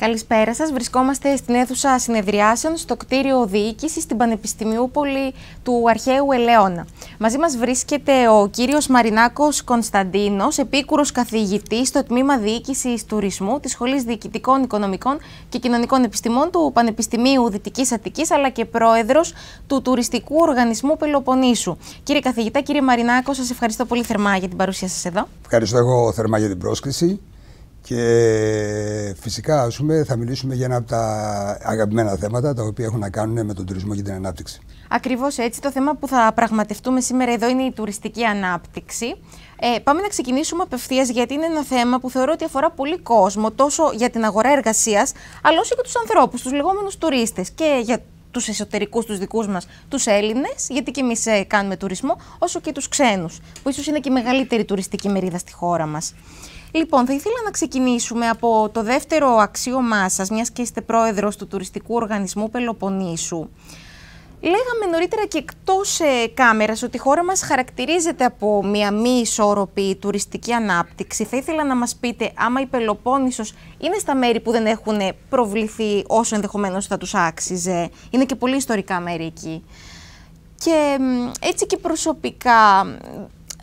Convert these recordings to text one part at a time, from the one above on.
Καλησπέρα σας. Βρισκόμαστε στην αίθουσα συνεδριάσεων στο κτίριο διοίκησης στην Πανεπιστημιούπολη του Αρχαίου Ελαιώνα. Μαζί μας βρίσκεται ο κύριος Μαρινάκος Κωνσταντίνος, επίκουρος καθηγητής στο τμήμα διοίκησης τουρισμού της Σχολής Διοικητικών Οικονομικών και Κοινωνικών Επιστημών του Πανεπιστημίου Δυτικής Αττικής, αλλά και πρόεδρος του Τουριστικού Οργανισμού Πελοποννήσου. Κύριε καθηγητά, κύριε Μαρινάκο, σας ευχαριστώ πολύ θερμά για την παρουσία σας εδώ. Ευχαριστώ εγώ θερμά για την πρόσκληση. Και φυσικά, ας πούμε, θα μιλήσουμε για ένα από τα αγαπημένα θέματα τα οποία έχουν να κάνουν με τον τουρισμό και την ανάπτυξη. Ακριβώς έτσι. Το θέμα που θα πραγματευτούμε σήμερα εδώ είναι η τουριστική ανάπτυξη. Ε, πάμε να ξεκινήσουμε απευθείας, γιατί είναι ένα θέμα που θεωρώ ότι αφορά πολύ κόσμο, τόσο για την αγορά εργασίας, αλλά όσο και τους ανθρώπους, τους λεγόμενους τουρίστες και για τους εσωτερικούς τους δικούς μας τους Έλληνες, γιατί και εμείς ε, κάνουμε τουρισμό, όσο και τους ξένους, που ίσως είναι και η μεγαλύτερη τουριστική μερίδα στη χώρα μας. Λοιπόν, θα ήθελα να ξεκινήσουμε από το δεύτερο αξίωμά σας, μιας και είστε πρόεδρος του Τουριστικού Οργανισμού Πελοποννήσου. Λέγαμε νωρίτερα και εκτός ε, κάμερας ότι η χώρα μας χαρακτηρίζεται από μια μη ισόρροπη τουριστική ανάπτυξη. Θα ήθελα να μας πείτε, άμα η Πελοπόννησος είναι στα μέρη που δεν έχουν ε, προβληθεί όσο ενδεχομένως θα τους άξιζε. Είναι και πολύ ιστορικά μέρη εκεί. Και έτσι και προσωπικά,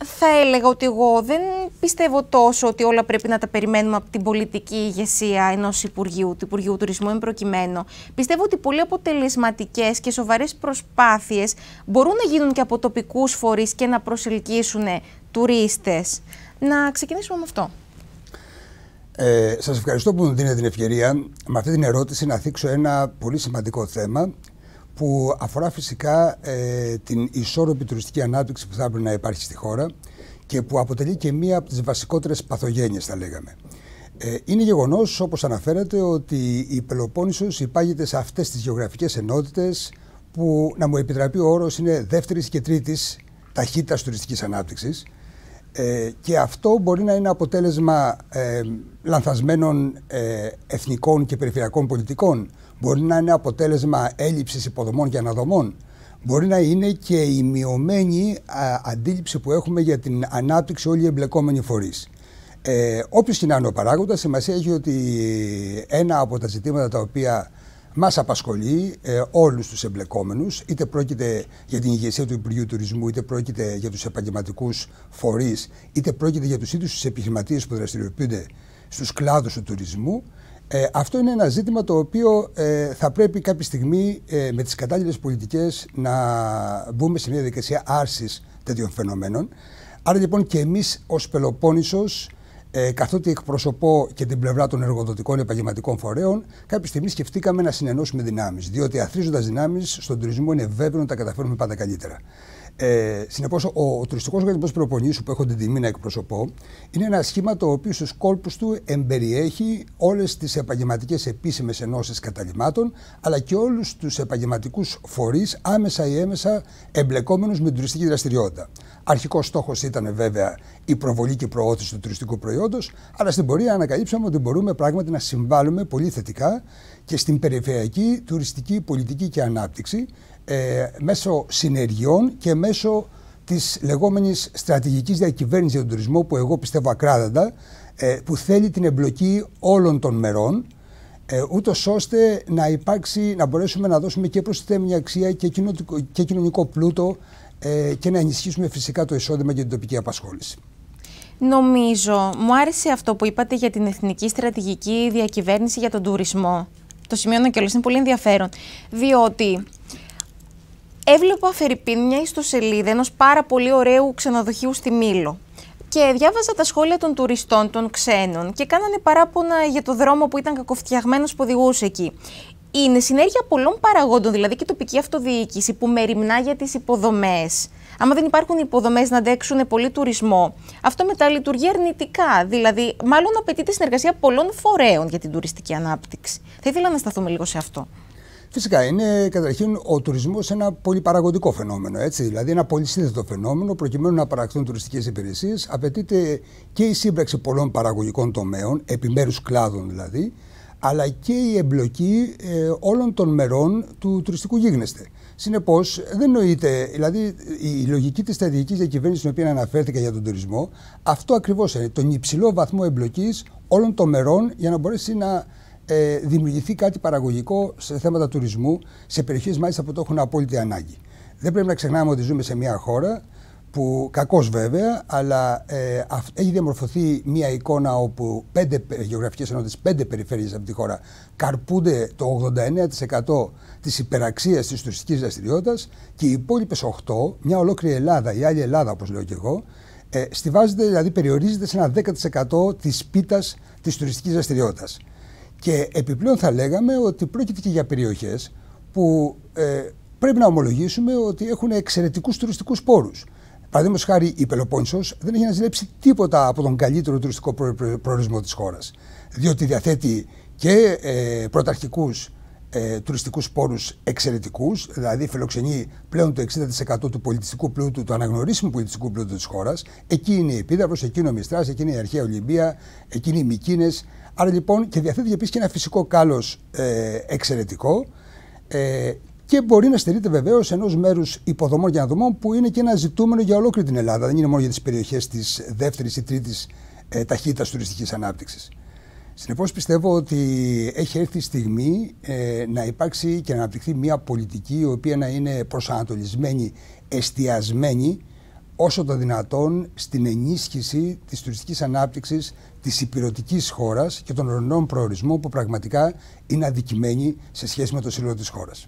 θα έλεγα ότι εγώ δεν πιστεύω τόσο ότι όλα πρέπει να τα περιμένουμε από την πολιτική ηγεσία ενός Υπουργείου, του Υπουργείου Τουρισμού, εν προκειμένου. Πιστεύω ότι πολύ αποτελεσματικές και σοβαρές προσπάθειες μπορούν να γίνουν και από τοπικούς φορείς και να προσελκύσουν τουρίστες. Να ξεκινήσουμε με αυτό. Ε, σας ευχαριστώ που μου δίνετε την ευκαιρία με αυτή την ερώτηση να θίξω ένα πολύ σημαντικό θέμα που αφορά φυσικά ε, την ισόρροπη τουριστική ανάπτυξη που θα έπρεπε να υπάρχει στη χώρα και που αποτελεί και μία από τις βασικότερες παθογένειες θα λέγαμε. Ε, είναι γεγονός όπως αναφέρατε ότι η Πελοπόννησος υπάγεται σε αυτές τις γεωγραφικές ενότητες που να μου επιτραπεί ο όρος είναι δεύτερης και τρίτης ταχύτητας τουριστικής ανάπτυξης ε, και αυτό μπορεί να είναι αποτέλεσμα ε, λανθασμένων ε, εθνικών και περιφερειακών πολιτικών. Μπορεί να είναι αποτέλεσμα έλλειψης υποδομών και αναδομών. Μπορεί να είναι και η μειωμένη αντίληψη που έχουμε για την ανάπτυξη όλοι οι εμπλεκόμενοι φορείς. Ε, Όποιος και να είναι ο παράγοντας, σημασία έχει ότι ένα από τα ζητήματα τα οποία μας απασχολεί ε, όλους τους εμπλεκόμενους, είτε πρόκειται για την ηγεσία του Υπουργείου Τουρισμού, είτε πρόκειται για τους επαγγελματικούς φορείς, είτε πρόκειται για τους ίδιους τους επιχειρηματίες που δραστηριοποιούνται στους κλάδους του τουρισμού. Ε, αυτό είναι ένα ζήτημα το οποίο ε, θα πρέπει κάποια στιγμή ε, με τις κατάλληλες πολιτικές να μπούμε σε μια διαδικασία άρσης τέτοιων φαινομένων. Άρα λοιπόν και εμείς ως Πελοπόννησος ε, καθότι εκπροσωπώ και την πλευρά των εργοδοτικών επαγγελματικών φορέων, κάποια στιγμή σκεφτήκαμε να συνενώσουμε δυνάμεις. Διότι αθρίζοντα δυνάμεις στον τουρισμό είναι βέβαιο να τα καταφέρουμε πάντα καλύτερα. Ε, Συνεπώς, ο, ο τουριστικός οργανισμός Προπονήσου που έχω την τιμή να εκπροσωπώ είναι ένα σχήμα το οποίο στους κόλπους του εμπεριέχει όλες τις επαγγελματικές επίσημες ενώσεις καταλημάτων, αλλά και όλους τους επαγγελματικούς φορείς άμεσα ή έμεσα εμπλεκόμενους με την τουριστική δραστηριότητα. Αρχικός στόχος ήταν βέβαια η προβολή και η προώθηση του τουριστικού προϊόντος, αλλά στην πορεία ανακαλύψαμε ότι μπορούμε πράγματι να συμβάλλουμε πολύ θετικά και στην περιφερειακή τουριστική πολιτική και ανάπτυξη ε, μέσω συνεργειών και μέσω της λεγόμενης στρατηγικής διακυβέρνηση για τον τουρισμό που εγώ πιστεύω ακράδαντα, ε, που θέλει την εμπλοκή όλων των μερών, ε, ούτως ώστε να υπάρξει, να μπορέσουμε να δώσουμε και προστιθέμενη αξία και και κοινωνικό πλούτο ε, και να ενισχύσουμε φυσικά το εισόδημα για την τοπική απασχόληση. Νομίζω, μου άρεσε αυτό που είπατε για την εθνική στρατηγική διακυβέρνηση για τον τουρισμό. Το σημειώνω κιόλας, είναι πολύ ενδιαφέρον. Διότι έβλεπα αφαιρεπίν μια ιστοσελίδα ενός πάρα πολύ ωραίου ξενοδοχείου στη Μήλο και διάβαζα τα σχόλια των τουριστών, των ξένων και κάνανε παράπονα για το δρόμο που ήταν κακοφτιαγμένος που οδηγούσε εκεί. Είναι συνέργεια πολλών παραγόντων, δηλαδή και η τοπική αυτοδιοίκηση που μεριμνά για τις υποδομές. Άμα δεν υπάρχουν υποδομές να αντέξουν πολύ τουρισμό, αυτό μετά λειτουργεί αρνητικά. Δηλαδή, μάλλον απαιτείται συνεργασία πολλών φορέων για την τουριστική ανάπτυξη. Θα ήθελα να σταθούμε λίγο σε αυτό. Φυσικά είναι καταρχήν ο τουρισμός ένα πολύ παραγωγικό φαινόμενο. Έτσι, δηλαδή, ένα σύνθετο φαινόμενο. Προκειμένου να παραχθούν τουριστικές υπηρεσίες, απαιτείται και η σύμπραξη πολλών παραγωγικών τομέων, επιμέρους κλάδων δηλαδή, αλλά και η εμπλοκή ε, όλων των μερών του τουριστικού γίγνεσθε. Συνεπώς, δεν νοείται, δηλαδή η λογική της στρατηγικής διακυβέρνησης στην οποία αναφέρθηκα για τον τουρισμό, αυτό ακριβώς είναι. Τον υψηλό βαθμό εμπλοκής όλων των μερών για να μπορέσει να ε, δημιουργηθεί κάτι παραγωγικό σε θέματα τουρισμού, σε περιοχές μάλιστα που το έχουν απόλυτη ανάγκη. Δεν πρέπει να ξεχνάμε ότι ζούμε σε μια χώρα που κακώς βέβαια, αλλά ε, έχει διαμορφωθεί μια εικόνα όπου πέντε γεωγραφικές ενότητες, πέντε περιφέρειες από τη χώρα καρπούνται το 89% της υπεραξίας της τουριστικής δραστηριότητας και οι υπόλοιπες 8, μια ολόκληρη Ελλάδα, η άλλη Ελλάδα όπως λέω και εγώ, ε, στηβάζεται, δηλαδή περιορίζεται σε ένα 10% της πίτας της τουριστικής δραστηριότητας. Και επιπλέον θα λέγαμε ότι πρόκειται και για περιοχές που ε, πρέπει να ομολογήσουμε ότι έχουν εξαιρετικούς τουριστικούς πόρους. Παραδείγματος χάρη η Πελοπόννησος δεν έχει να ζηλέψει τίποτα από τον καλύτερο τουριστικό προορισμό της χώρας. Διότι διαθέτει και ε, πρωταρχικούς ε, τουριστικούς πόρους εξαιρετικούς, δηλαδή φιλοξενεί πλέον το 60% του πολιτιστικού πλούτου, του αναγνωρίσιμου πολιτιστικού πλούτου της χώρας. Εκεί είναι η Επίδαυρο, εκεί είναι ο Μιστράς, εκεί είναι η Αρχαία Ολυμπία, εκεί είναι οι Μικίνες. Άρα λοιπόν και διαθέτει επίσης και ένα φυσικό κάλος ε, εξαιρετικό ε, και μπορεί να στερείται βεβαίως ενός μέρους υποδομών και αναδομών που είναι και ένα ζητούμενο για ολόκληρη την Ελλάδα. Δεν είναι μόνο για τις περιοχές της δεύτερης ή τρίτης ε, ταχύτητας τουριστικής ανάπτυξης. Συνεπώς πιστεύω ότι έχει έρθει η στιγμή ε, να υπάρξει και να αναπτυχθεί μια πολιτική η οποία να είναι προσανατολισμένη, εστιασμένη όσο το δυνατόν στην ενίσχυση της τουριστικής ανάπτυξης της υπηρετικής χώρας και των ορεινών προορισμών που πραγματικά είναι αδικημένοι σε σχέση με το σύνολο της χώρας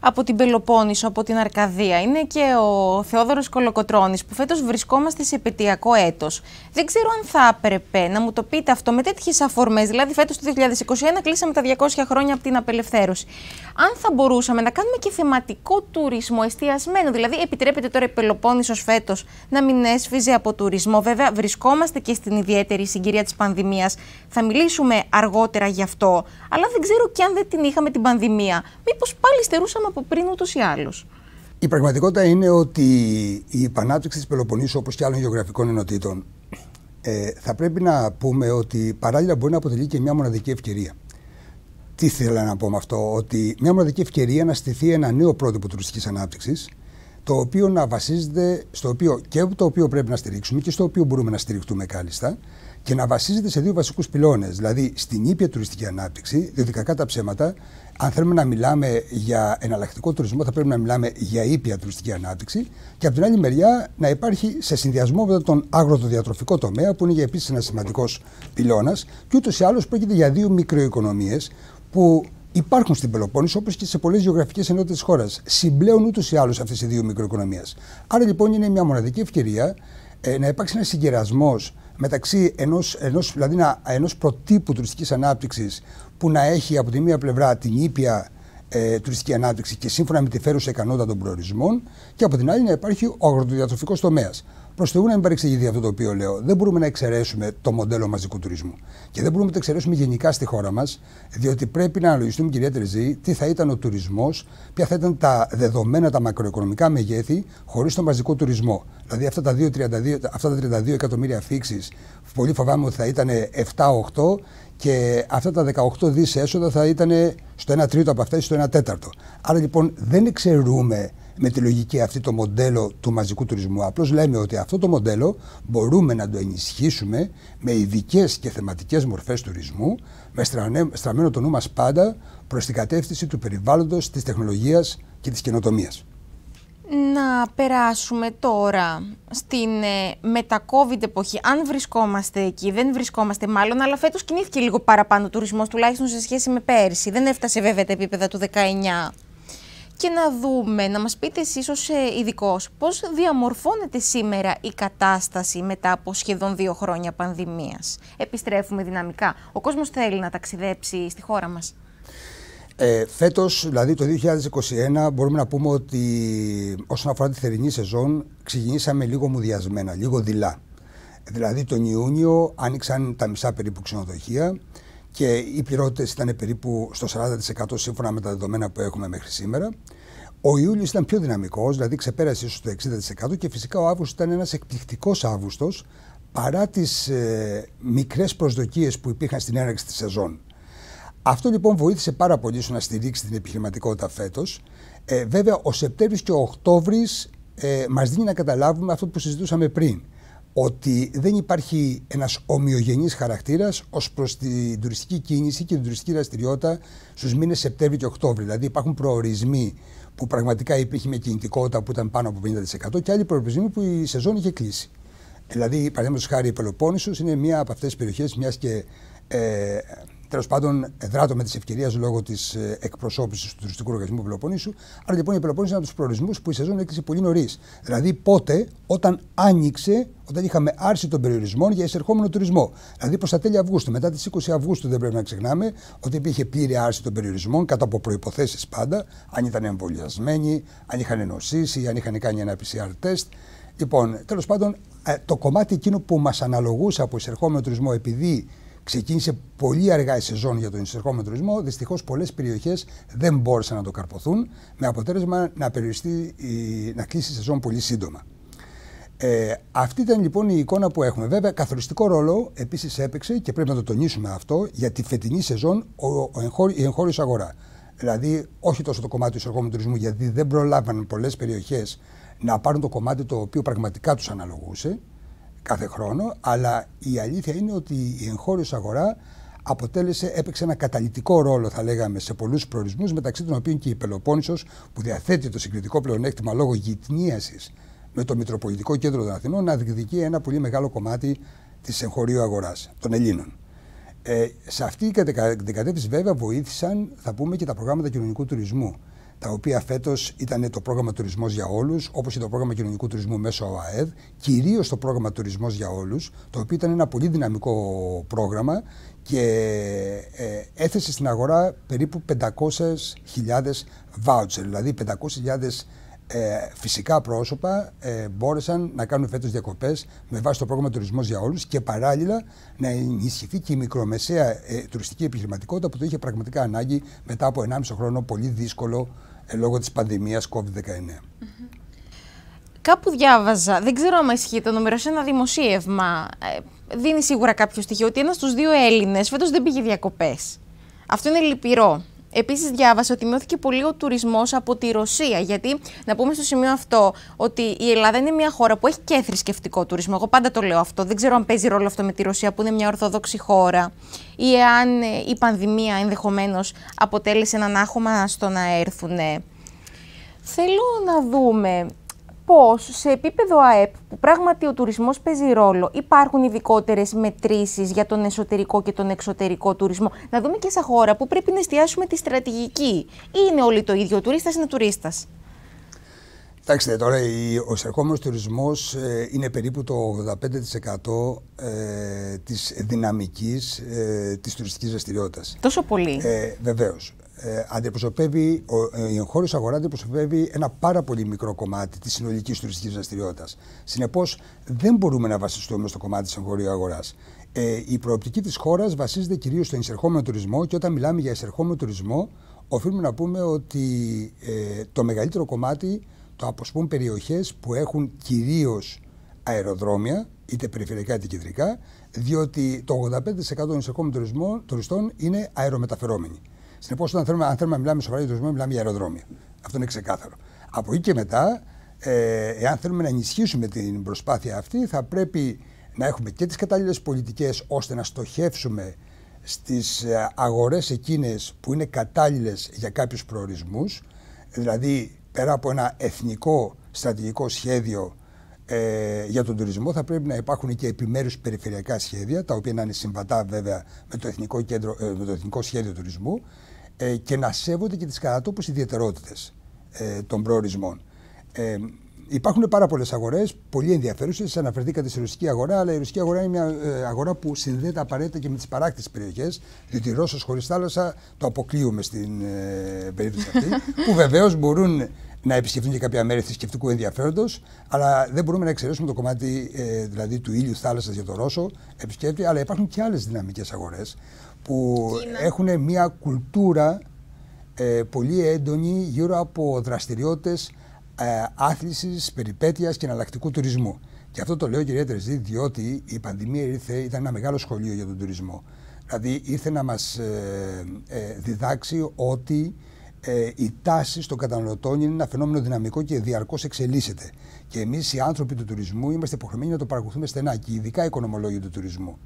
από την Πελοπόννησο, από την Αρκαδία. Είναι και ο Θεόδωρος Κολοκοτρώνης που φέτος βρισκόμαστε σε επαιτειακό έτος. Δεν ξέρω αν θα έπρεπε να μου το πείτε αυτό με τέτοιες αφορμές. δηλαδή φέτος το 2021 κλείσαμε τα 200 χρόνια από την απελευθέρωση. Αν θα μπορούσαμε να κάνουμε και θεματικό τουρισμό εστιασμένο, δηλαδή επιτρέπεται τώρα η Πελοπόννησος φέτος να μην έσφιζε από τουρισμό. Βέβαια βρισκόμαστε και στην ιδιαίτερη συγκυρία της πανδημίας. θα μιλήσουμε αργότερα γι' αυτό, αλλά δεν ξέρω και αν δεν την είχαμε την πανδημία. Μήπως πάλι στερούσαμε από πριν ούτως ή άλλως. Η πραγματικότητα είναι ότι η επανάπτυξη της Πελοποννήσου όπως και άλλων γεωγραφικών ενωτήτων ε, θα πρέπει να πούμε ότι παράλληλα μπορεί να αποτελεί και μια μοναδική ευκαιρία. Τι θέλω να πω με αυτό, ότι μια μοναδική ευκαιρία να στηθεί ένα νέο πρότυπο τουριστικής ανάπτυξης, το οποίο να βασίζεται στο οποίο και το οποίο πρέπει να στηρίξουμε και στο οποίο μπορούμε να στηριχτούμε κάλλιστα και να βασίζεται σε δύο βασικούς πυλώνες. Δηλαδή στην ήπια τουριστική ανάπτυξη, διότι κακά τα ψέματα, αν θέλουμε να μιλάμε για εναλλακτικό τουρισμό, θα πρέπει να μιλάμε για ήπια τουριστική ανάπτυξη και από την άλλη μεριά να υπάρχει σε συνδυασμό με τον αγροτοδιατροφικό τομέα, που είναι επίσης ένας σημαντικός πυλώνας. Και ούτως ή άλλως πρόκειται για δύο μικροοικονομίες που υπάρχουν στην Πελοπόννησο όπως και σε πολλές γεωγραφικές ενότητες της χώρας. Συμπλέουν ούτως ή άλλως αυτές οι δύο μικροοικονομίες. Άρα λοιπόν είναι μια μοναδική ευκαιρία ε, να υπάρξει ένας συγκερασμός μεταξύ ενός ενός, δηλαδή ενός προτύπου τουριστικής ανάπτυξης που να έχει από τη μία πλευρά την ήπια ε, τουριστική ανάπτυξη και σύμφωνα με τη φέρουσα ικανότητα των προορισμών και από την άλλη να υπάρχει ο αγροδιατροφικό τομέας. Προς να μην παρεξηγηθεί αυτό το οποίο λέω. Δεν μπορούμε να εξαιρέσουμε το μοντέλο μαζικού τουρισμού. Και δεν μπορούμε να το εξαιρέσουμε γενικά στη χώρα μας, διότι πρέπει να αναλογιστούμε, κυρία Τερζή, τι θα ήταν ο τουρισμός, ποια θα ήταν τα δεδομένα, τα μακροοικονομικά μεγέθη χωρίς τον μαζικό τουρισμό. Δηλαδή αυτά τα, 2, 32, αυτά τα 32 εκατομμύρια αφήξει, πολύ φοβάμαι ότι θα ήταν 7-8 και αυτά τα 18 δις έσοδα θα ήταν στο 1 τρίτο από αυτά ή στο 1 τέταρτο. Άρα λοιπόν δεν εξαιρούμε με τη λογική αυτή το μοντέλο του μαζικού τουρισμού. Απλώς λέμε ότι αυτό το μοντέλο μπορούμε να το ενισχύσουμε με ειδικές και θεματικές μορφές τουρισμού, με στραμμένο το νου μας πάντα προς την κατεύθυνση του περιβάλλοντος, της τεχνολογίας και της καινοτομίας. Να περάσουμε τώρα στην ε, μετα-COVID εποχή. Αν βρισκόμαστε εκεί, δεν βρισκόμαστε μάλλον, αλλά φέτος κινήθηκε λίγο παραπάνω ο τουρισμός, τουλάχιστον σε σχέση με πέρυσι. Δεν έφτασε βέβαια τα επίπεδα του 19. Και να δούμε, να μας πείτε εσείς ως ε, ειδικός, πώς διαμορφώνεται σήμερα η κατάσταση μετά από σχεδόν δύο χρόνια πανδημίας. Επιστρέφουμε δυναμικά. Ο κόσμος θέλει να ταξιδέψει στη χώρα μας. Ε, Φέτος, δηλαδή το 2021, μπορούμε να πούμε ότι όσον αφορά τη θερινή σεζόν, ξεκινήσαμε λίγο μουδιασμένα, λίγο δειλά. Δηλαδή τον Ιούνιο άνοιξαν τα μισά περίπου ξενοδοχεία και οι πληρότητες ήταν περίπου στο 40% σύμφωνα με τα δεδομένα που έχουμε μέχρι σήμερα. Ο Ιούλιος ήταν πιο δυναμικός, δηλαδή ξεπέρασε ίσως το 60% και φυσικά ο Αύγουστος ήταν ένας εκπληκτικός Αύγουστος παρά τις ε, μικρές προσδοκίες που υπήρχαν στην έναρξη της σεζόν. Αυτό λοιπόν βοήθησε πάρα πολύ στο να στηρίξει την επιχειρηματικότητα φέτος. Ε, βέβαια, ο Σεπτέμβρης και ο Οκτώβρης ε, μας δίνει να καταλάβουμε αυτό που συζητούσαμε πριν. Ότι δεν υπάρχει ένας ομοιογενής χαρακτήρας ως προς την τουριστική κίνηση και την τουριστική δραστηριότητα στους μήνες Σεπτέμβρη και Οκτώβρη. Δηλαδή, υπάρχουν προορισμοί που πραγματικά υπήρχε μια κινητικότητα που ήταν πάνω από 50% και άλλοι προορισμοί που η σεζόν είχε κλείσει. Δηλαδή, παραδείγματος χάρη, η Πελοπόννησος είναι μία από αυτές τις περιοχές, μιας και ε, Τέλος πάντων, δράτω με τη ευκαιρία λόγω της ε, εκπροσώπησης του τουριστικού οργανισμού Πελοποννήσου. Άρα λοιπόν η Πελοπόννησο είναι από τους προορισμούς που η σεζόν έκλεισε πολύ νωρίς. Δηλαδή πότε, όταν άνοιξε, όταν είχαμε άρση των περιορισμών για εισερχόμενο τουρισμό. Δηλαδή προς τα τέλη Αυγούστου. Μετά τις 20 Αυγούστου δεν πρέπει να ξεχνάμε ότι υπήρχε πλήρη άρση των περιορισμών κατά από προποθέσει πάντα, αν ήταν εμβολιασμένοι, αν είχαν νοσήσει, αν είχαν κάνει ένα PCR test. Λοιπόν, τέλος πάντων, ε, το κομμάτι εκείνο που μας αναλογούσε από εισερχόμενο τουρισμό επειδή Ξεκίνησε πολύ αργά η σεζόν για τον ιστορικό τουρισμό. Δυστυχώς πολλές περιοχές δεν μπόρεσαν να το καρποθούν, με αποτέλεσμα να, περιοριστεί, να κλείσει η σεζόν πολύ σύντομα. Ε, αυτή ήταν λοιπόν η εικόνα που έχουμε. Βέβαια, καθοριστικό ρόλο επίσης έπαιξε και πρέπει να το τονίσουμε αυτό για τη φετινή σεζόν ο, η εγχώριος αγορά. Δηλαδή, όχι τόσο το κομμάτι του εισερχόμενου τουρισμού, γιατί δεν προλάβαν πολλές περιοχές να πάρουν το κομμάτι το οποίο πραγματικά τους αναλογούσε κάθε χρόνο, αλλά η αλήθεια είναι ότι η εγχώριος αγορά αποτέλεσε, έπαιξε ένα καταλητικό ρόλο, θα λέγαμε, σε πολλούς προορισμούς, μεταξύ των οποίων και η Πελοπόννησος, που διαθέτει το συγκριτικό πλεονέκτημα λόγω γυτνίασης με το Μητροπολιτικό Κέντρο των Αθηνών, να διεκδικεί ένα πολύ μεγάλο κομμάτι της εγχωρίου αγοράς των Ελλήνων. Ε, σε αυτή την κατεύθυνση βέβαια, βοήθησαν, θα πούμε, και τα προγράμματα κοινωνικού τουρισμού τα οποία φέτος ήταν το πρόγραμμα Τουρισμός για Όλους, όπως και το πρόγραμμα Κοινωνικού Τουρισμού μέσω ΑΕΔ, κυρίως το πρόγραμμα Τουρισμός για Όλους, το οποίο ήταν ένα πολύ δυναμικό πρόγραμμα και ε, έθεσε στην αγορά περίπου 500.000 βάουτσερ, δηλαδή 500.000 ε, φυσικά πρόσωπα ε, μπόρεσαν να κάνουν φέτος διακοπές με βάση το πρόγραμμα τουρισμός για όλους και παράλληλα να ενισχυθεί και η μικρομεσαία ε, τουριστική επιχειρηματικότητα που το είχε πραγματικά ανάγκη μετά από 1,5 χρόνο πολύ δύσκολο ε, λόγω της πανδημίας COVID-19. Κάπου διάβαζα, δεν ξέρω αν ισχύει το νούμερο, σε ένα δημοσίευμα ε, δίνει σίγουρα κάποιο στοιχείο ότι ένας στους δύο Έλληνες φέτος δεν πήγε διακοπές. Αυτό είναι λυπηρό. Επίσης, διάβασα ότι μειώθηκε πολύ ο τουρισμός από τη Ρωσία. Γιατί να πούμε στο σημείο αυτό ότι η Ελλάδα είναι μια χώρα που έχει και θρησκευτικό τουρισμό. Εγώ πάντα το λέω αυτό. Δεν ξέρω αν παίζει ρόλο αυτό με τη Ρωσία, που είναι μια Ορθόδοξη χώρα, ή εάν ε, η πανδημία ενδεχομένως αποτέλεσε έναν άχωμα στο να έρθουν. Θέλω να δούμε πώς σε επίπεδο ΑΕΠ, που πράγματι ο τουρισμός παίζει ρόλο, υπάρχουν ειδικότερες μετρήσεις για τον εσωτερικό και τον εξωτερικό τουρισμό. Να δούμε και σαν χώρα που πρέπει να εστιάσουμε τη στρατηγική. Ή είναι όλοι το ίδιο, ο τουρίστας είναι τουρίστας. Κοιτάξτε, ναι, τώρα ο εισερχόμενος τουρισμός ε, είναι περίπου το 85% ε, της δυναμικής τουριστική ε, της τουριστικής δραστηριότητας. Τόσο πολύ. Ε, βεβαίως ε, αντιπροσωπεύει, ο, ε, η εγχώριος αγορά αντιπροσωπεύει ένα πάρα πολύ μικρό κομμάτι της συνολικής τουριστικής δραστηριότητας. Συνεπώς δεν μπορούμε να βασιστούμε στο κομμάτι της εγχώριου αγοράς. Ε, η προοπτική της χώρας βασίζεται κυρίως στον εισερχόμενο τουρισμό και όταν μιλάμε για εισερχόμενο τουρισμό οφείλουμε να πούμε ότι ε, το μεγαλύτερο κομμάτι το αποσπούν περιοχές που έχουν κυρίως αεροδρόμια, είτε περιφερειακά είτε κεντρικά, διότι το 85% των εισερχόμενων τουριστών είναι αερομεταφερόμενοι. Συνεπώς, αν θέλουμε, αν θέλουμε να μιλάμε σοβαρά για τουρισμό, μιλάμε για αεροδρόμια. Αυτό είναι ξεκάθαρο. Από εκεί και μετά, ε, εάν θέλουμε να ενισχύσουμε την προσπάθεια αυτή, θα πρέπει να έχουμε και τις κατάλληλες πολιτικές ώστε να στοχεύσουμε στις ε, αγορές εκείνες που είναι κατάλληλες για κάποιους προορισμούς. Δηλαδή, πέρα από ένα εθνικό στρατηγικό σχέδιο ε, για τον τουρισμό θα πρέπει να υπάρχουν και επιμέρους περιφερειακά σχέδια, τα οποία να είναι συμβατά βέβαια με το Εθνικό, κέντρο, ε, με το Εθνικό Σχέδιο Τουρισμού ε, και να σέβονται και τις κατατόπους ιδιαιτερότητες ε, των προορισμών. Ε, υπάρχουν πάρα πολλές αγορές, πολύ ενδιαφέρουσες, αναφερθήκατε στη ρωσική αγορά, αλλά η ρωσική αγορά είναι μια ε, αγορά που συνδέεται απαραίτητα και με τις παράκτης περιοχές, διότι Ρώσος χωρίς θάλασσα το αποκλείουμε στην ε, περίπτωση αυτή, που βεβαίως μπορούν να επισκεφθούν και κάποια μέρη θρησκευτικού ενδιαφέροντος, αλλά δεν μπορούμε να εξαιρέσουμε το κομμάτι ε, δηλαδή του ήλιου θάλασσας για το Ρώσο επισκέπτη, αλλά υπάρχουν και άλλες δυναμικές αγορές που έχουν μια κουλτούρα ε, πολύ έντονη γύρω από δραστηριότητες ε, άθλησης, περιπέτειας και εναλλακτικού τουρισμού. Και αυτό το λέω κυρία Τερζή, διότι η πανδημία ήρθε, ήταν ένα μεγάλο σχολείο για τον τουρισμό. Δηλαδή ήρθε να μας ε, ε διδάξει ότι ε, η τάση των καταναλωτών είναι ένα φαινόμενο δυναμικό και διαρκώς εξελίσσεται. Και εμείς οι άνθρωποι του τουρισμού είμαστε υποχρεωμένοι να το παρακολουθούμε στενά και ειδικά οι οικονομολόγοι του τουρισμού.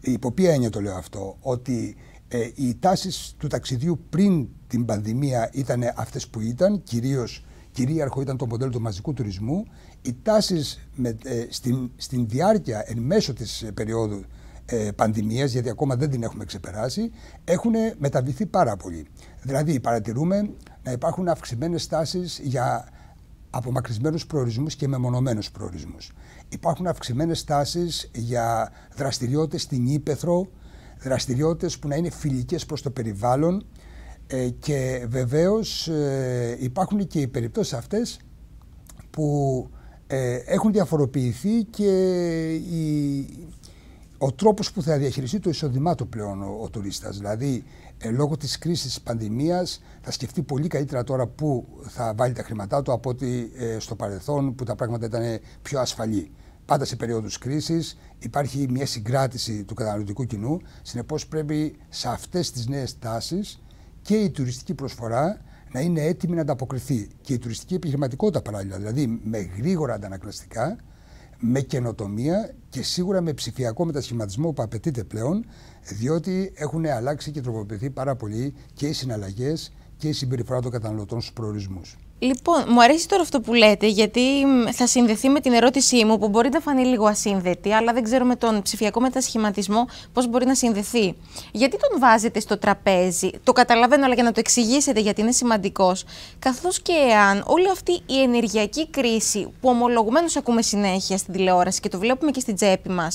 Υπό ποια έννοια το λέω αυτό, ότι ε, οι τάσεις του ταξιδιού πριν την πανδημία ήταν αυτές που ήταν, κυρίως κυρίαρχο ήταν το μοντέλο του μαζικού τουρισμού. Οι τάσεις ε, στην, στην διάρκεια, εν μέσω της ε, περίοδου ε, πανδημίας, γιατί ακόμα δεν την έχουμε ξεπεράσει, έχουν μεταβληθεί πάρα πολύ. Δηλαδή παρατηρούμε να υπάρχουν αυξημένες τάσεις για απομακρυσμένους προορισμούς και μεμονωμένους προορισμούς. Υπάρχουν αυξημένες τάσεις για δραστηριότητες στην Ήπεθρο, δραστηριότητες που να είναι φιλικές προς το περιβάλλον ε, και βεβαίως ε, υπάρχουν και οι περιπτώσεις αυτές που έχουν διαφοροποιηθεί και οι ο τρόπος που θα διαχειριστεί το εισόδημά του πλέον ο, ο τουρίστας. Δηλαδή, ε, λόγω της κρίσης της πανδημίας θα σκεφτεί πολύ καλύτερα τώρα που θα βάλει τα χρήματά του από ότι ε, στο παρελθόν που τα πράγματα ήταν πιο ασφαλή. Πάντα σε περίοδους κρίσης, υπάρχει μια συγκράτηση του καταναλωτικού κοινού, Συνεπώς πρέπει σε αυτές τις νέες τάσεις και η τουριστική προσφορά να είναι έτοιμη να ανταποκριθεί και η τουριστική επιχειρηματικότητα παράλληλα, δηλαδή με γρήγορα αντανακλαστικά, με καινοτομία και σίγουρα με ψηφιακό μετασχηματισμό που απαιτείται πλέον, διότι έχουν αλλάξει και τροποποιηθεί πάρα πολύ και οι συναλλαγές και η συμπεριφορά των καταναλωτών στους προορισμούς. Λοιπόν, μου αρέσει τώρα αυτό που λέτε, γιατί θα συνδεθεί με την ερώτησή μου που μπορεί να φανεί λίγο ασύνδετη, αλλά δεν ξέρω με τον ψηφιακό μετασχηματισμό πώς μπορεί να συνδεθεί. Γιατί τον βάζετε στο τραπέζι, το καταλαβαίνω, αλλά για να το εξηγήσετε, γιατί είναι σημαντικός. Καθώς και εάν όλη αυτή η ενεργειακή κρίση που ομολογουμένως ακούμε συνέχεια στην τηλεόραση και το βλέπουμε και στην τσέπη μας,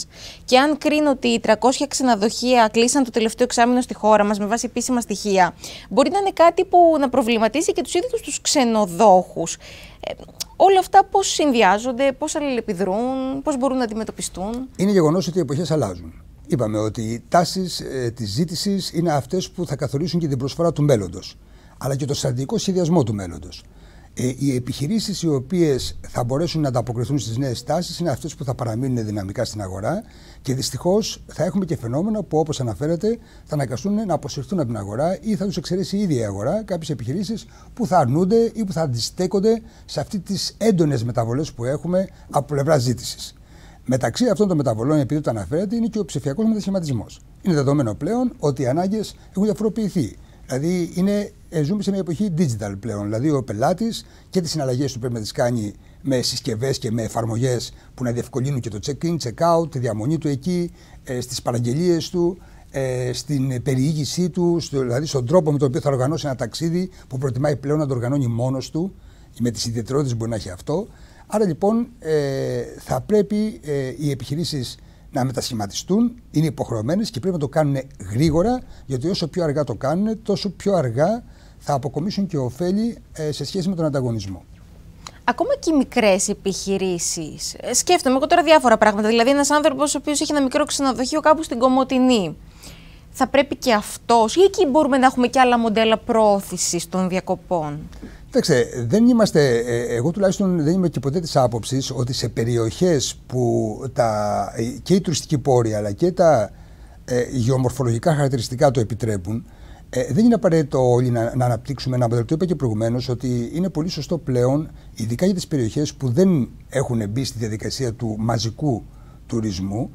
και αν κρίνω ότι 300 ξενοδοχεία κλείσαν το τελευταίο εξάμεινο στη χώρα μας με βάση επίσημα στοιχεία, μπορεί να είναι κάτι που να προβληματίσει και τους ίδιους τους ξενοδοχείους δόχους. Ε, όλα αυτά πώς συνδυάζονται, πώς αλληλεπιδρούν, πώς μπορούν να αντιμετωπιστούν. Είναι γεγονός ότι οι εποχές αλλάζουν. Είπαμε ότι οι τάσεις ε, της ζήτησης είναι αυτές που θα καθορίσουν και την προσφορά του μέλλοντος αλλά και το στρατηγικό σχεδιασμό του μέλλοντος. Ε, οι επιχειρήσεις οι οποίες θα μπορέσουν να ανταποκριθούν στις νέες τάσεις είναι αυτές που θα παραμείνουν δυναμικά στην αγορά και δυστυχώς θα έχουμε και φαινόμενα που όπως αναφέρετε θα αναγκαστούν να αποσυρθούν από την αγορά ή θα τους εξαιρέσει η ίδια η αγορά κάποιες επιχειρήσεις που θα αρνούνται ή που θα αντιστέκονται σε αυτή τις έντονες μεταβολές που έχουμε από πλευρά ζήτησης. Μεταξύ αυτών των μεταβολών, επειδή το αναφέρετε, είναι και ο ψηφιακός μετασχηματισμός. Είναι δεδομένο πλέον ότι οι ανάγκες έχουν διαφοροποιηθεί. Δηλαδή είναι, ε, ζούμε σε μια εποχή digital πλέον. Δηλαδή ο πελάτης και τις συναλλαγές του πρέπει να τις κάνει με συσκευές και με εφαρμογές που να διευκολύνουν και το check-in, check-out, τη διαμονή του εκεί, ε, στις παραγγελίες του, ε, στην περιήγησή του, στο, δηλαδή στον τρόπο με τον οποίο θα οργανώσει ένα ταξίδι που προτιμάει πλέον να το οργανώνει μόνος του, με τις ιδιαιτερότητες που μπορεί να έχει αυτό. Άρα λοιπόν ε, θα πρέπει ε, οι επιχειρήσεις να μετασχηματιστούν, είναι υποχρεωμένες και πρέπει να το κάνουν γρήγορα, γιατί όσο πιο αργά το κάνουν, τόσο πιο αργά θα αποκομίσουν και ωφέλη ε, σε σχέση με τον ανταγωνισμό. Ακόμα και οι μικρές επιχειρήσεις. Ε, σκέφτομαι εγώ τώρα διάφορα πράγματα. Δηλαδή, ένας άνθρωπος ο οποίος έχει ένα μικρό ξενοδοχείο κάπου στην Κομωτινή θα πρέπει και αυτός ή εκεί μπορούμε να έχουμε και άλλα μοντέλα προώθησης των διακοπών. Κοιτάξτε, δεν είμαστε, ε, εγώ τουλάχιστον δεν είμαι και ποτέ της άποψης ότι σε περιοχές που τα, ε, και οι τουριστικοί πόροι αλλά και τα ε, γεωμορφολογικά χαρακτηριστικά το επιτρέπουν, δεν είναι απαραίτητο όλοι να, αναπτύξουμε ένα μοντέλο. Το είπα και προηγουμένως ότι είναι πολύ σωστό πλέον, ειδικά για τις περιοχές που δεν έχουν μπει στη διαδικασία του μαζικού τουρισμού,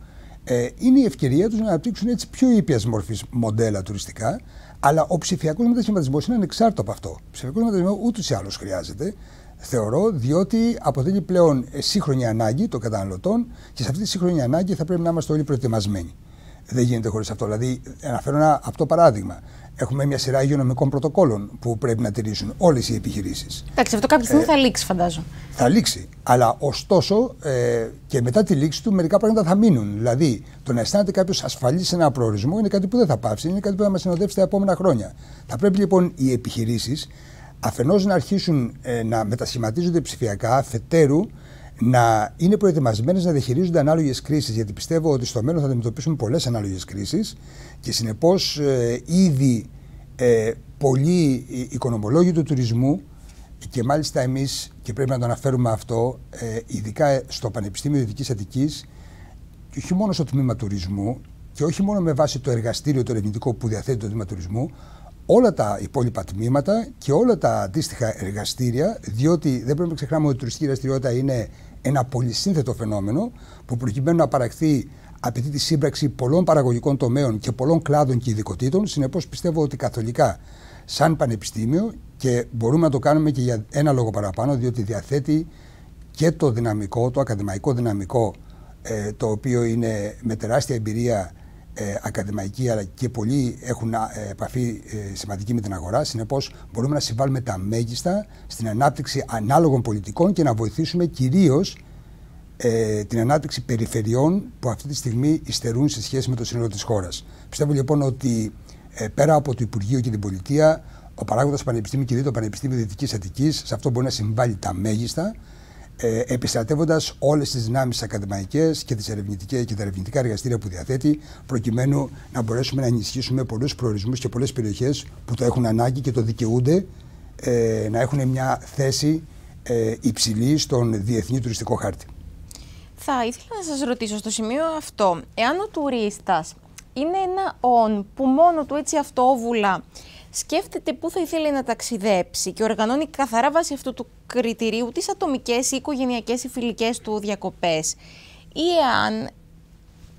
ε, είναι η ευκαιρία τους να αναπτύξουν έτσι πιο ήπιας μορφής μοντέλα τουριστικά. Αλλά ο ψηφιακός μετασχηματισμός είναι ανεξάρτητο από αυτό. Ο ψηφιακός μετασχηματισμός ούτως ή άλλως χρειάζεται, θεωρώ, διότι αποτελεί πλέον σύγχρονη ανάγκη των καταναλωτών και σε αυτή τη σύγχρονη ανάγκη θα πρέπει να είμαστε όλοι προετοιμασμένοι. Δεν γίνεται χωρίς αυτό. Δηλαδή, αναφέρω ένα αυτό παράδειγμα έχουμε μια σειρά υγειονομικών πρωτοκόλων που πρέπει να τηρήσουν όλες οι επιχειρήσεις. Εντάξει, αυτό κάποια στιγμή ε, θα λήξει, φαντάζομαι. Θα λήξει. Αλλά ωστόσο ε, και μετά τη λήξη του, μερικά πράγματα θα μείνουν. Δηλαδή, το να αισθάνεται κάποιος ασφαλής σε ένα προορισμό είναι κάτι που δεν θα πάψει, είναι κάτι που θα μας συνοδεύσει τα επόμενα χρόνια. Θα πρέπει λοιπόν οι επιχειρήσεις αφενός να αρχίσουν ε, να μετασχηματίζονται ψηφιακά, αφετέρου να είναι προετοιμασμένες να διαχειρίζονται ανάλογες κρίσεις. Γιατί πιστεύω ότι στο μέλλον θα αντιμετωπίσουμε πολλές ανάλογες κρίσεις και συνεπώς ε, ήδη ε, πολλοί ε, οικονομολόγοι του τουρισμού και μάλιστα εμείς, και πρέπει να το αναφέρουμε αυτό, ε, ειδικά στο Πανεπιστήμιο Δυτικής Αττικής, και όχι μόνο στο τμήμα τουρισμού, και όχι μόνο με βάση το εργαστήριο το ερευνητικό που διαθέτει το τμήμα τουρισμού, όλα τα υπόλοιπα τμήματα και όλα τα αντίστοιχα εργαστήρια, διότι δεν πρέπει να ξεχνάμε ότι η τουριστική δραστηριότητα είναι ένα πολυσύνθετο φαινόμενο που προκειμένου να παραχθεί απαιτεί τη σύμπραξη πολλών παραγωγικών τομέων και πολλών κλάδων και ειδικοτήτων. Συνεπώς, πιστεύω ότι καθολικά, σαν πανεπιστήμιο, και μπορούμε να το κάνουμε και για ένα λόγο παραπάνω, διότι διαθέτει και το δυναμικό, το ακαδημαϊκό δυναμικό, ε, το οποίο είναι με τεράστια εμπειρία ε, ακαδημαϊκοί αλλά και πολλοί έχουν ε, επαφή ε, σημαντική με την αγορά. Συνεπώς, μπορούμε να συμβάλλουμε τα μέγιστα στην ανάπτυξη ανάλογων πολιτικών και να βοηθήσουμε κυρίως ε, την ανάπτυξη περιφερειών που αυτή τη στιγμή υστερούν σε σχέση με το σύνολο της χώρας. Πιστεύω λοιπόν ότι ε, πέρα από το Υπουργείο και την Πολιτεία, ο παράγοντας Πανεπιστήμιο και το Πανεπιστήμιο Δυτικής Αττικής σε αυτό μπορεί να συμβάλλει τα μέγιστα ε, επιστρατεύοντας όλες τις δυνάμεις ακαδημαϊκές και, τις ερευνητικές, και τα ερευνητικά εργαστήρια που διαθέτει, προκειμένου να μπορέσουμε να ενισχύσουμε πολλούς προορισμούς και πολλές περιοχές που το έχουν ανάγκη και το δικαιούνται ε, να έχουν μια θέση ε, υψηλή στον διεθνή τουριστικό χάρτη. Θα ήθελα να σας ρωτήσω στο σημείο αυτό, εάν ο τουρίστας είναι ένα όν που μόνο του έτσι αυτόβουλα σκέφτεται πού θα ήθελε να ταξιδέψει και οργανώνει καθαρά βάσει αυτού του κριτηρίου τις ατομικές ή οικογενειακές ή φιλικές του διακοπές ή εάν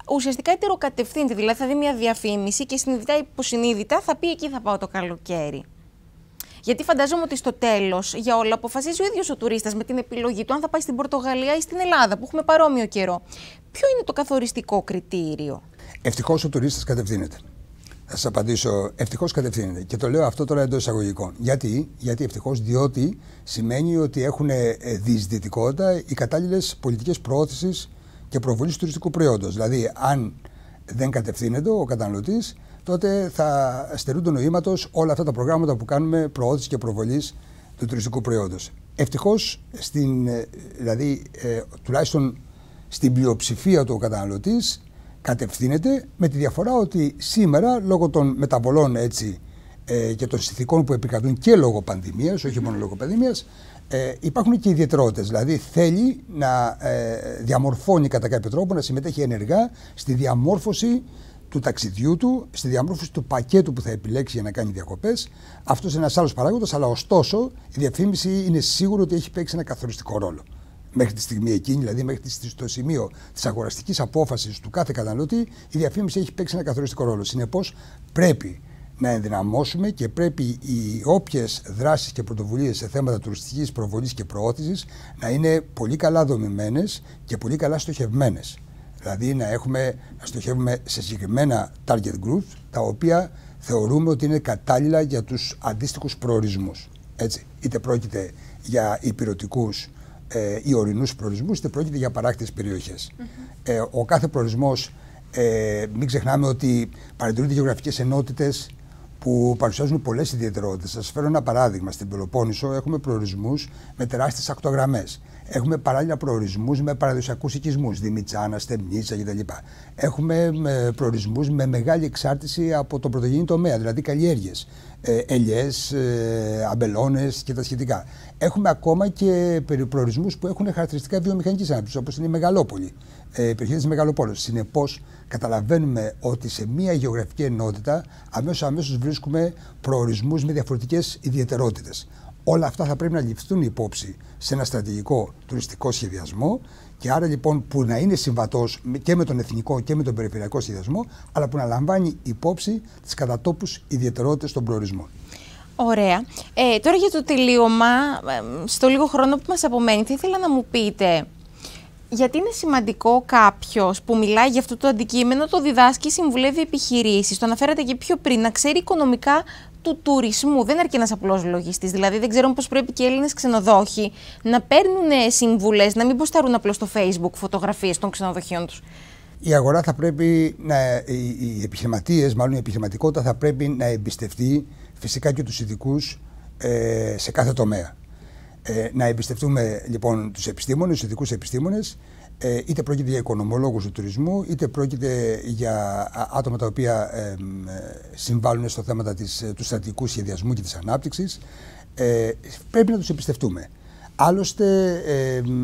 ουσιαστικά ετεροκατευθύνεται, δηλαδή θα δει μια διαφήμιση και συνειδητά ή υποσυνείδητα θα πει εκεί θα πάω το καλοκαίρι. Γιατί φαντάζομαι ότι στο τέλος για όλα αποφασίζει ο ίδιος ο τουρίστας με την επιλογή του αν θα πάει στην Πορτογαλία ή στην Ελλάδα, που έχουμε παρόμοιο καιρό. Ποιο είναι το καθοριστικό κριτήριο. Ευτυχώς ο τουρίστας κατευθύνεται. Θα σα απαντήσω. Ευτυχώς κατευθύνεται. Και το λέω αυτό τώρα εντός εισαγωγικών. Γιατί, γιατί ευτυχώς, διότι σημαίνει ότι έχουν ε, διεισδυτικότητα οι κατάλληλες πολιτικές προώθησης και προβολής του τουριστικού προϊόντος. Δηλαδή, αν δεν κατευθύνεται ο καταναλωτής, τότε θα στερούνται νοήματο όλα αυτά τα προγράμματα που κάνουμε προώθησης και προβολής του τουριστικού προϊόντος. Ευτυχώς, ε, δηλαδή, ε, τουλάχιστον στην πλειοψηφία του ο καταναλωτής κατευθύνεται με τη διαφορά ότι σήμερα λόγω των μεταβολών έτσι, ε, και των συνθηκών που επικρατούν και λόγω πανδημίας, όχι μόνο λόγω πανδημίας, ε, υπάρχουν και ιδιαιτερότητες. Δηλαδή θέλει να ε, διαμορφώνει κατά κάποιο τρόπο, να συμμετέχει ενεργά στη διαμόρφωση του ταξιδιού του, στη διαμόρφωση του πακέτου που θα επιλέξει για να κάνει διακοπές. Αυτός είναι ένας άλλος παράγοντας, αλλά ωστόσο η διαφήμιση είναι σίγουρο ότι έχει παίξει ένα καθοριστικό ρόλο μέχρι τη στιγμή εκείνη, δηλαδή μέχρι το σημείο της αγοραστικής απόφασης του κάθε καταναλωτή, η διαφήμιση έχει παίξει ένα καθοριστικό ρόλο. Συνεπώς, πρέπει να ενδυναμώσουμε και πρέπει οι όποιες δράσεις και πρωτοβουλίες σε θέματα τουριστικής προβολής και προώθησης να είναι πολύ καλά δομημένες και πολύ καλά στοχευμένες. Δηλαδή να, έχουμε, να στοχεύουμε σε συγκεκριμένα target groups τα οποία θεωρούμε ότι είναι κατάλληλα για τους αντίστοιχους προορισμούς. Έτσι, είτε πρόκειται για υπηρετικούς ε, ή ορεινούς προορισμούς, είτε πρόκειται για παράκτητες περιοχές. ε, ο κάθε προορισμός, ε, μην ξεχνάμε ότι παρατηρούνται γεωγραφικές ενότητες που παρουσιάζουν πολλές ιδιαιτερότητες. Σας φέρω ένα παράδειγμα. Στην Πελοπόννησο έχουμε προορισμούς με τεράστιες ακτογραμμές. Έχουμε παράλληλα προορισμούς με παραδοσιακούς οικισμούς, Δημητσάνα, Στεμνίτσα κτλ. Έχουμε ε, προορισμούς με μεγάλη εξάρτηση από τον πρωτογενή τομέα, δηλαδή καλλιέργειες, ε, ελιές, ε, αμπελώνες και τα σχετικά. Έχουμε ακόμα και προορισμούς που έχουν χαρακτηριστικά βιομηχανικής ανάπτυξη, όπως είναι η Μεγαλόπολη, η περιοχή της Μεγαλοπόλης. Συνεπώς, καταλαβαίνουμε ότι σε μία γεωγραφική ενότητα αμέσω βρίσκουμε προορισμούς με διαφορετικές ιδιαιτερότητες. Όλα αυτά θα πρέπει να ληφθούν υπόψη σε ένα στρατηγικό τουριστικό σχεδιασμό και άρα λοιπόν που να είναι συμβατός και με τον εθνικό και με τον περιφερειακό σχεδιασμό, αλλά που να λαμβάνει υπόψη τις κατατόπου ιδιαιτερότητες των προορισμών. Ωραία. Ε, τώρα για το τελείωμα, στο λίγο χρόνο που μας απομένει, θα ήθελα να μου πείτε γιατί είναι σημαντικό κάποιος που μιλάει για αυτό το αντικείμενο, το διδάσκει, συμβουλεύει επιχειρήσεις, το αναφέρατε και πιο πριν, να ξέρει οικονομικά του τουρισμού. Δεν αρκεί ένα απλός λογιστής. Δηλαδή, δεν ξέρω πώς πρέπει και οι Έλληνες ξενοδόχοι να παίρνουν συμβουλές, να μην ποστάρουν απλώς στο Facebook φωτογραφίες των ξενοδοχείων τους. Η αγορά θα πρέπει να. Ε, οι επιχειρηματίες, μάλλον η επιχειρηματικότητα, θα πρέπει να εμπιστευτεί φυσικά και τους ειδικούς ε, σε κάθε τομέα. Ε, να εμπιστευτούμε λοιπόν τους επιστήμονες, τους ειδικούς επιστήμονες, ε, είτε πρόκειται για οικονομολόγους του τουρισμού, είτε πρόκειται για άτομα τα οποία ε, συμβάλλουν στο θέμα της, ε, του στρατηγικού σχεδιασμού και της ανάπτυξης, πρέπει να τους εμπιστευτούμε. Άλλωστε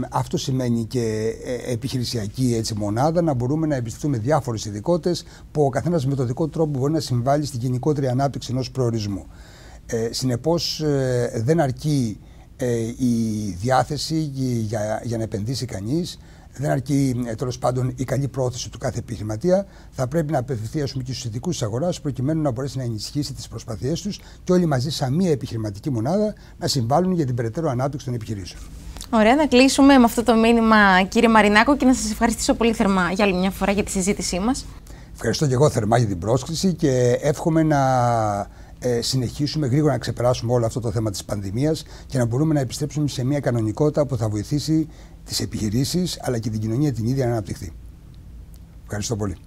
αυτό σημαίνει και επιχειρησιακή έτσι, μονάδα να μπορούμε να εμπιστευτούμε διάφορες ειδικότητες που ο καθένας με το δικό τρόπο μπορεί να συμβάλλει στην γενικότερη ανάπτυξη ενός προορισμού. Ε, δεν αρκεί ε, η διάθεση για, για να επενδύσει κανείς, δεν αρκεί ε, τέλος πάντων η καλή πρόθεση του κάθε επιχειρηματία. Θα πρέπει να απευθυνθεί πούμε, και στους ειδικούς της αγοράς προκειμένου να μπορέσει να ενισχύσει τις προσπαθίες τους και όλοι μαζί, σαν μία επιχειρηματική μονάδα, να συμβάλλουν για την περαιτέρω ανάπτυξη των επιχειρήσεων. Ωραία, να κλείσουμε με αυτό το μήνυμα, κύριε Μαρινάκο, και να σας ευχαριστήσω πολύ θερμά για άλλη μια φορά για τη συζήτησή μας. Ευχαριστώ και εγώ θερμά για την πρόσκληση και εύχομαι να ε, συνεχίσουμε γρήγορα να ξεπεράσουμε όλο αυτό το θέμα της πανδημίας και να μπορούμε να επιστρέψουμε σε μια κανονικότητα που θα βοηθήσει τις επιχειρήσεις αλλά και την κοινωνία την ίδια να αναπτυχθεί. Ευχαριστώ πολύ.